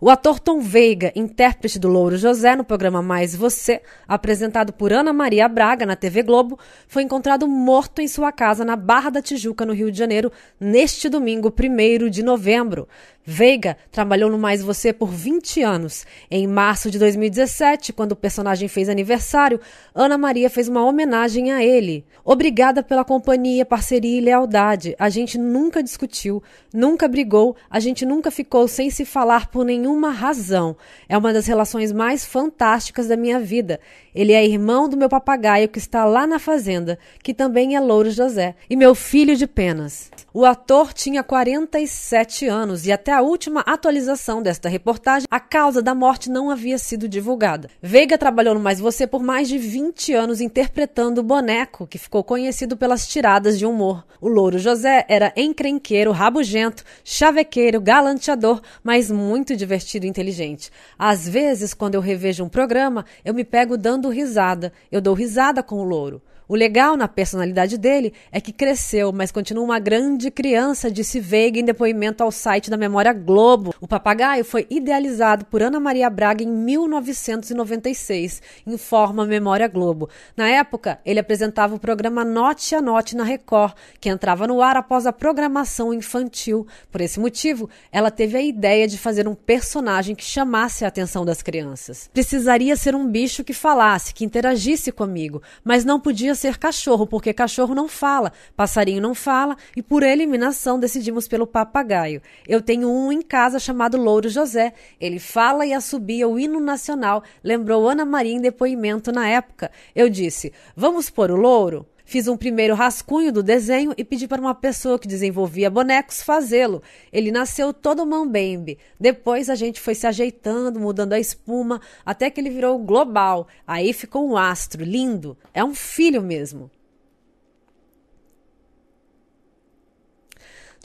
O ator Tom Veiga, intérprete do Louro José no programa Mais Você, apresentado por Ana Maria Braga na TV Globo, foi encontrado morto em sua casa na Barra da Tijuca, no Rio de Janeiro, neste domingo, 1 de novembro. Veiga trabalhou no Mais Você por 20 anos. Em março de 2017, quando o personagem fez aniversário, Ana Maria fez uma homenagem a ele. Obrigada pela companhia, parceria e lealdade. A gente nunca discutiu, nunca brigou, a gente nunca ficou sem se falar por nenhum nenhuma razão. É uma das relações mais fantásticas da minha vida. Ele é irmão do meu papagaio que está lá na fazenda, que também é Louro José, e meu filho de penas. O ator tinha 47 anos e até a última atualização desta reportagem, a causa da morte não havia sido divulgada. Veiga trabalhou no Mais Você por mais de 20 anos interpretando o boneco, que ficou conhecido pelas tiradas de humor. O Louro José era encrenqueiro, rabugento, chavequeiro, galanteador, mas muito divertido divertido e inteligente. Às vezes, quando eu revejo um programa, eu me pego dando risada. Eu dou risada com o louro. O legal na personalidade dele é que cresceu, mas continua uma grande criança, disse Veiga em depoimento ao site da Memória Globo. O papagaio foi idealizado por Ana Maria Braga em 1996, informa a Memória Globo. Na época, ele apresentava o programa Note a Note na Record, que entrava no ar após a programação infantil. Por esse motivo, ela teve a ideia de fazer um personagem que chamasse a atenção das crianças. Precisaria ser um bicho que falasse, que interagisse comigo, mas não podia ser cachorro, porque cachorro não fala, passarinho não fala, e por eliminação decidimos pelo papagaio. Eu tenho um em casa chamado Louro José. Ele fala e assobia o hino nacional, lembrou Ana Maria em depoimento na época. Eu disse: Vamos pôr o louro? Fiz um primeiro rascunho do desenho e pedi para uma pessoa que desenvolvia bonecos fazê-lo. Ele nasceu todo mambembe. Depois a gente foi se ajeitando, mudando a espuma, até que ele virou global. Aí ficou um astro lindo. É um filho mesmo.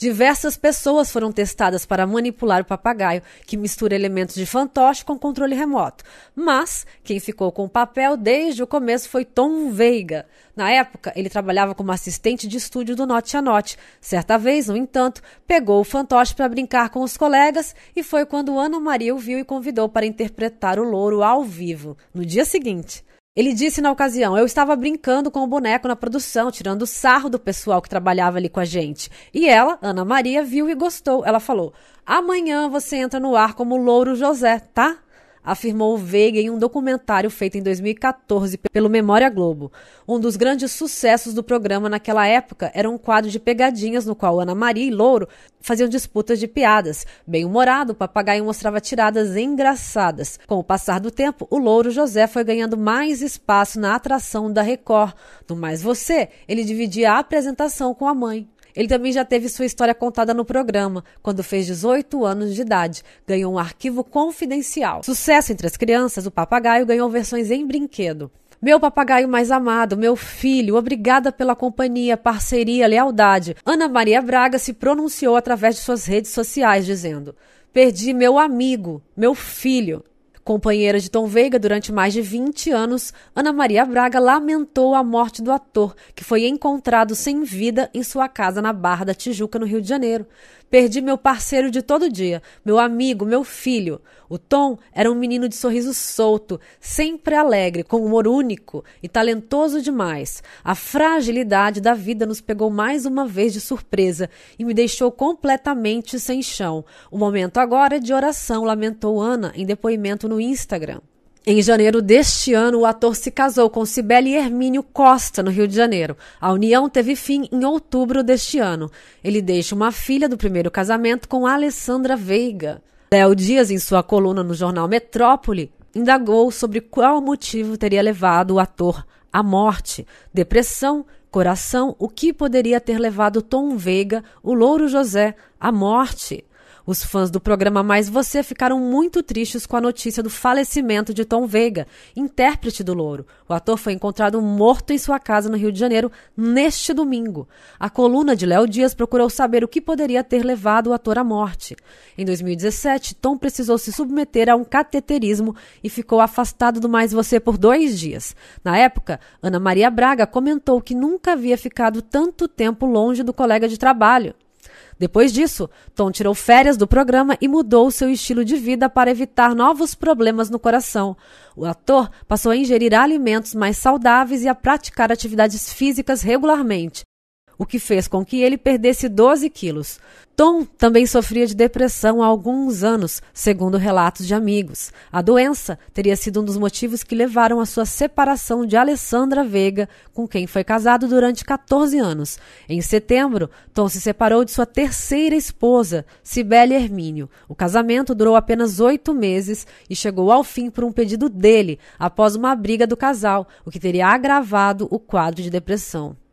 Diversas pessoas foram testadas para manipular o papagaio, que mistura elementos de fantoche com controle remoto. Mas quem ficou com o papel desde o começo foi Tom Veiga. Na época, ele trabalhava como assistente de estúdio do Note a Note. Certa vez, no entanto, pegou o fantoche para brincar com os colegas e foi quando Ana Maria o viu e convidou para interpretar o louro ao vivo, no dia seguinte. Ele disse na ocasião: Eu estava brincando com o boneco na produção, tirando sarro do pessoal que trabalhava ali com a gente. E ela, Ana Maria, viu e gostou. Ela falou: Amanhã você entra no ar como Louro José, tá? afirmou Veiga em um documentário feito em 2014 pelo Memória Globo. Um dos grandes sucessos do programa naquela época era um quadro de pegadinhas no qual Ana Maria e Louro faziam disputas de piadas. Bem-humorado, o papagaio mostrava tiradas engraçadas. Com o passar do tempo, o Louro José foi ganhando mais espaço na atração da Record. No Mais Você, ele dividia a apresentação com a mãe. Ele também já teve sua história contada no programa, quando fez 18 anos de idade, ganhou um arquivo confidencial. Sucesso entre as crianças, o papagaio ganhou versões em brinquedo. Meu papagaio mais amado, meu filho, obrigada pela companhia, parceria, lealdade. Ana Maria Braga se pronunciou através de suas redes sociais, dizendo: Perdi meu amigo, meu filho, Companheira de Tom Veiga durante mais de 20 anos, Ana Maria Braga lamentou a morte do ator, que foi encontrado sem vida em sua casa na Barra da Tijuca, no Rio de Janeiro. Perdi meu parceiro de todo dia, meu amigo, meu filho. O Tom era um menino de sorriso solto, sempre alegre, com humor único e talentoso demais. A fragilidade da vida nos pegou mais uma vez de surpresa e me deixou completamente sem chão. O momento agora é de oração, lamentou Ana em depoimento no Instagram. Em janeiro deste ano, o ator se casou com Cibele Hermínio Costa, no Rio de Janeiro. A união teve fim em outubro deste ano. Ele deixa uma filha do primeiro casamento com Alessandra Veiga. Léo Dias, em sua coluna no jornal Metrópole, indagou sobre qual motivo teria levado o ator à morte, depressão, coração, o que poderia ter levado Tom Veiga, o Louro José, à morte. Os fãs do programa Mais Você ficaram muito tristes com a notícia do falecimento de Tom Veiga, intérprete do Louro. O ator foi encontrado morto em sua casa no Rio de Janeiro neste domingo. A coluna de Léo Dias procurou saber o que poderia ter levado o ator à morte. Em 2017, Tom precisou se submeter a um cateterismo e ficou afastado do Mais Você por dois dias. Na época, Ana Maria Braga comentou que nunca havia ficado tanto tempo longe do colega de trabalho. Depois disso, Tom tirou férias do programa e mudou seu estilo de vida para evitar novos problemas no coração. O ator passou a ingerir alimentos mais saudáveis e a praticar atividades físicas regularmente o que fez com que ele perdesse 12 quilos. Tom também sofria de depressão há alguns anos, segundo relatos de amigos. A doença teria sido um dos motivos que levaram à sua separação de Alessandra Veiga, com quem foi casado durante 14 anos. Em setembro, Tom se separou de sua terceira esposa, Cibele Hermínio. O casamento durou apenas oito meses e chegou ao fim por um pedido dele, após uma briga do casal, o que teria agravado o quadro de depressão.